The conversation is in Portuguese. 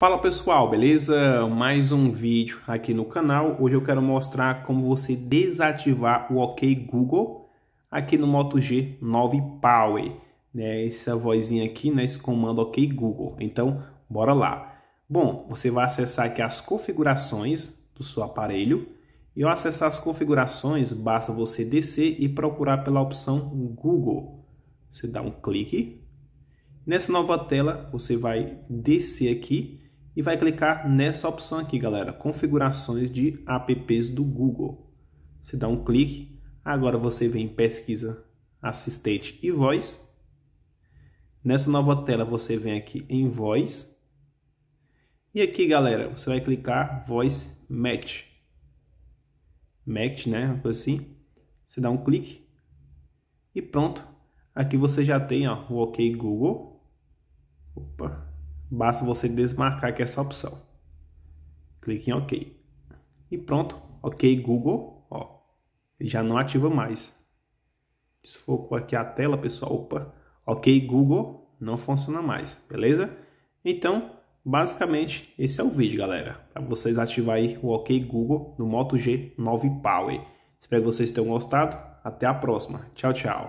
Fala pessoal, beleza? Mais um vídeo aqui no canal. Hoje eu quero mostrar como você desativar o OK Google aqui no Moto G9 Power. Né? Essa vozinha aqui, né? esse comando OK Google. Então, bora lá. Bom, você vai acessar aqui as configurações do seu aparelho. E ao acessar as configurações, basta você descer e procurar pela opção Google. Você dá um clique. Nessa nova tela, você vai descer aqui e vai clicar nessa opção aqui, galera, configurações de apps do Google. Você dá um clique, agora você vem em pesquisa assistente e voz. Nessa nova tela você vem aqui em voz. E aqui, galera, você vai clicar voice match. Match, né, uma coisa assim. Você dá um clique e pronto. Aqui você já tem, ó, o OK Google. Opa, Basta você desmarcar aqui é essa opção. Clique em OK. E pronto. OK Google, ó. Já não ativa mais. Desfocou aqui a tela, pessoal. Opa. OK Google não funciona mais, beleza? Então, basicamente, esse é o vídeo, galera. Para vocês ativarem o OK Google no Moto G9 Power. Espero que vocês tenham gostado. Até a próxima. Tchau, tchau.